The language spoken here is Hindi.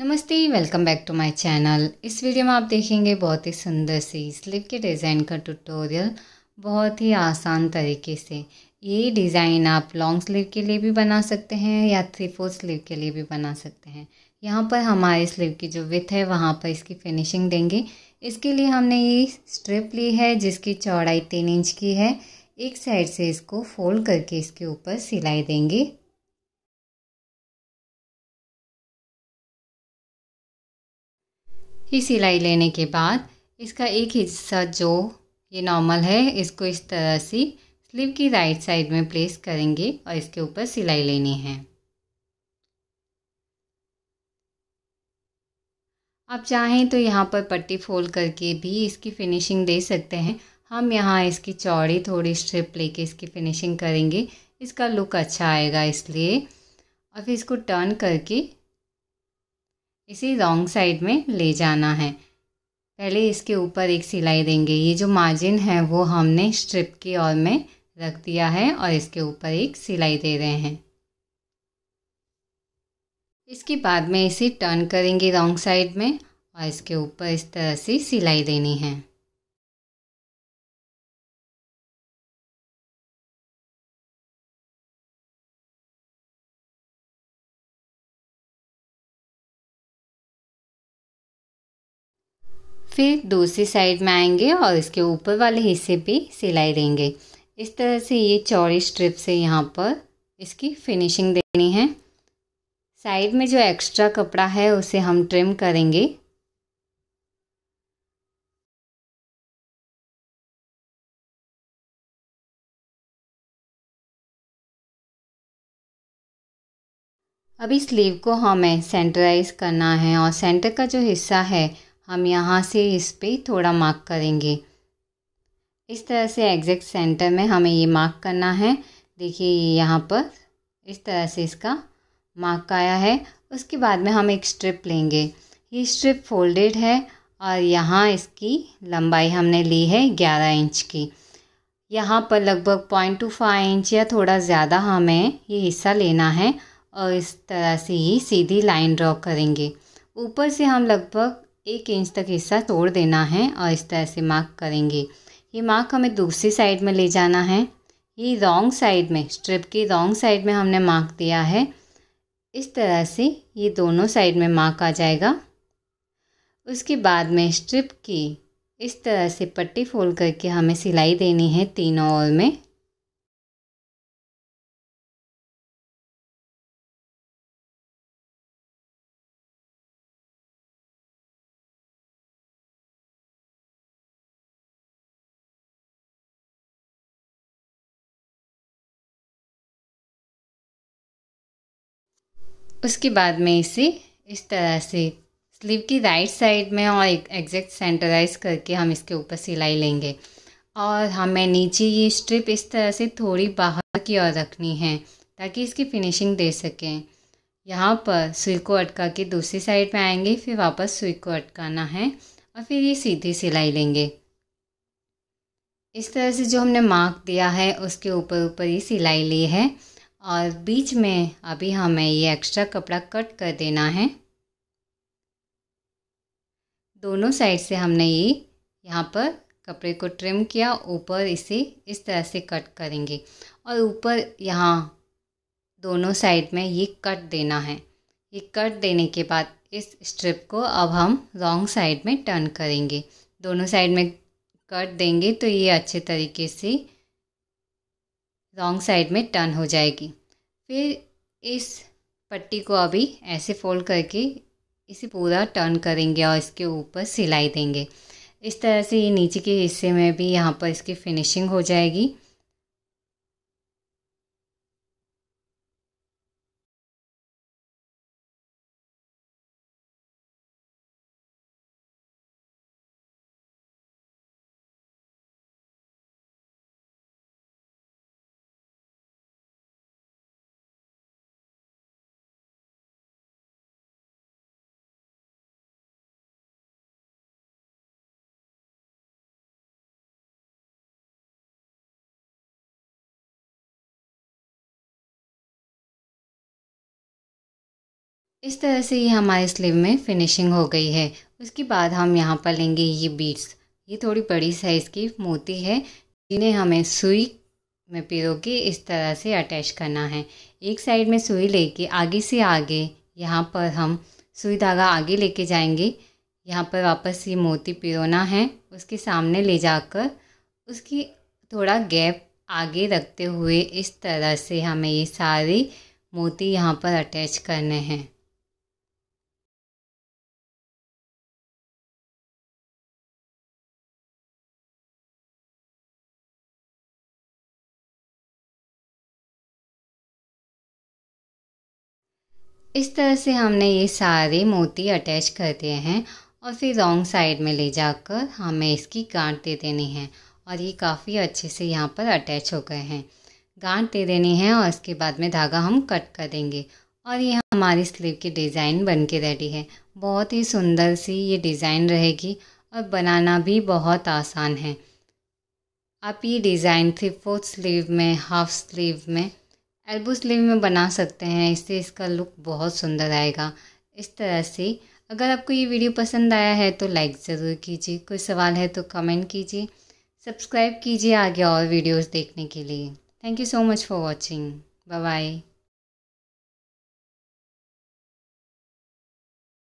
नमस्ते welcome back to my channel इस वीडियो में आप देखेंगे बहुत ही सुंदर सी स्लीव के डिज़ाइन का ट्यूटोरियल बहुत ही आसान तरीके से ये डिज़ाइन आप लॉन्ग स्लीव के लिए भी बना सकते हैं या थ्री फोर्थ स्लीव के लिए भी बना सकते हैं यहाँ पर हमारे स्लीव की जो विथ है वहाँ पर इसकी फिनिशिंग देंगे इसके लिए हमने ये स्ट्रिप ली है जिसकी चौड़ाई तीन इंच की है एक साइड से इसको फोल्ड करके इसके ऊपर सिलाई देंगे की सिलाई लेने के बाद इसका एक हिस्सा जो ये नॉर्मल है इसको इस तरह से स्लीव की राइट साइड में प्लेस करेंगे और इसके ऊपर सिलाई लेनी है आप चाहें तो यहाँ पर पट्टी फोल्ड करके भी इसकी फिनिशिंग दे सकते हैं हम यहाँ इसकी चौड़ी थोड़ी स्ट्रिप लेके इसकी फिनिशिंग करेंगे इसका लुक अच्छा आएगा इसलिए और फिर इसको टर्न करके इसे रॉन्ग साइड में ले जाना है पहले इसके ऊपर एक सिलाई देंगे ये जो मार्जिन है वो हमने स्ट्रिप की ओर में रख दिया है और इसके ऊपर एक सिलाई दे रहे हैं इसके बाद में इसे टर्न करेंगे रॉन्ग साइड में और इसके ऊपर इस तरह से सिलाई देनी है फिर दूसरी साइड में आएंगे और इसके ऊपर वाले हिस्से पे सिलाई देंगे इस तरह से ये चौड़ी स्ट्रिप से यहाँ पर इसकी फिनिशिंग देनी है साइड में जो एक्स्ट्रा कपड़ा है उसे हम ट्रिम करेंगे अभी स्लीव को हमें सेंटराइज करना है और सेंटर का जो हिस्सा है हम यहाँ से इस पर थोड़ा मार्क करेंगे इस तरह से एग्जैक्ट सेंटर में हमें ये मार्क करना है देखिए ये यहाँ पर इस तरह से इसका मार्क आया है उसके बाद में हम एक स्ट्रिप लेंगे ये स्ट्रिप फोल्डेड है और यहाँ इसकी लंबाई हमने ली है ग्यारह इंच की यहाँ पर लगभग पॉइंट टू फाइव इंच या थोड़ा ज़्यादा हमें ये हिस्सा लेना है और इस तरह से ही सीधी लाइन ड्रॉ करेंगे ऊपर से हम लगभग एक इंच तक हिस्सा तोड़ देना है और इस तरह से मार्क करेंगे ये मार्क हमें दूसरी साइड में ले जाना है ये रॉन्ग साइड में स्ट्रिप की रॉन्ग साइड में हमने मार्क दिया है इस तरह से ये दोनों साइड में मार्क आ जाएगा उसके बाद में स्ट्रिप की इस तरह से पट्टी फोल्ड करके हमें सिलाई देनी है तीनों ओर में उसके बाद में इसे इस तरह से स्लीव की राइट साइड में और एक एग्जैक्ट सेंटराइज करके हम इसके ऊपर सिलाई लेंगे और हमें नीचे ये स्ट्रिप इस तरह से थोड़ी बाहर की ओर रखनी है ताकि इसकी फिनिशिंग दे सकें यहाँ पर सुई को अटका के दूसरी साइड में आएंगे फिर वापस सुई को अटकाना है और फिर ये सीधी सिलाई लेंगे इस तरह से जो हमने मार्क दिया है उसके ऊपर ऊपर ये सिलाई ली है और बीच में अभी हमें ये एक्स्ट्रा कपड़ा कट कर देना है दोनों साइड से हमने ये यहाँ पर कपड़े को ट्रिम किया ऊपर इसे इस तरह से कट करेंगे और ऊपर यहाँ दोनों साइड में ये कट देना है ये कट देने के बाद इस स्ट्रिप को अब हम रॉन्ग साइड में टर्न करेंगे दोनों साइड में कट देंगे तो ये अच्छे तरीके से रॉन्ग साइड में टर्न हो जाएगी फिर इस पट्टी को अभी ऐसे फोल्ड करके इसे पूरा टर्न करेंगे और इसके ऊपर सिलाई देंगे इस तरह से ये नीचे के हिस्से में भी यहाँ पर इसकी फिनिशिंग हो जाएगी इस तरह से ये हमारे स्लीव में फिनिशिंग हो गई है उसके बाद हम यहाँ पर लेंगे ये बीट्स ये थोड़ी बड़ी साइज़ की मोती है जिन्हें हमें सुई में पिरो के इस तरह से अटैच करना है एक साइड में सुई लेके आगे से आगे यहाँ पर हम सुई धागा आगे लेके जाएंगे यहाँ पर वापस ये मोती पिरोना है उसके सामने ले जाकर उसकी थोड़ा गैप आगे रखते हुए इस तरह से हमें ये सारी मोती यहाँ पर अटैच करने हैं इस तरह से हमने ये सारे मोती अटैच कर दिए हैं और फिर रॉन्ग साइड में ले जाकर हमें इसकी गांठ दे देनी है और ये काफ़ी अच्छे से यहाँ पर अटैच हो गए हैं गांठ दे देनी है और इसके बाद में धागा हम कट कर देंगे और ये हमारी स्लीव की डिज़ाइन बन के रेडी है बहुत ही सुंदर सी ये डिज़ाइन रहेगी और बनाना भी बहुत आसान है आप ये डिज़ाइन थ्री फोर्थ स्लीव में हाफ स्लीव में एल्बो स्लीव में बना सकते हैं इससे इसका लुक बहुत सुंदर आएगा इस तरह से अगर आपको ये वीडियो पसंद आया है तो लाइक ज़रूर कीजिए कोई सवाल है तो कमेंट कीजिए सब्सक्राइब कीजिए आगे और वीडियोस देखने के लिए thank you so much for watching bye bye